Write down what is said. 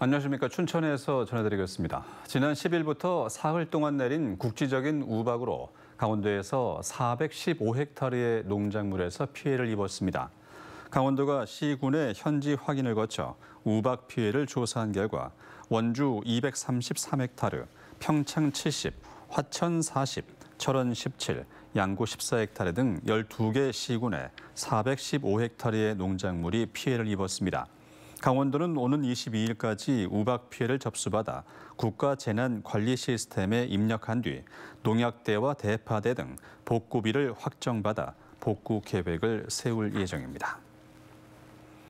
안녕하십니까. 춘천에서 전해드리겠습니다. 지난 10일부터 사흘 동안 내린 국지적인 우박으로 강원도에서 415헥타르의 농작물에서 피해를 입었습니다. 강원도가 시군의 현지 확인을 거쳐 우박 피해를 조사한 결과 원주 233헥타르, 평창 70, 화천 40, 철원 17, 양구 14헥타르 등 12개 시군에 415헥타르의 농작물이 피해를 입었습니다. 강원도는 오는 22일까지 우박 피해를 접수받아 국가재난관리시스템에 입력한 뒤 농약대와 대파대 등 복구비를 확정받아 복구 계획을 세울 예정입니다.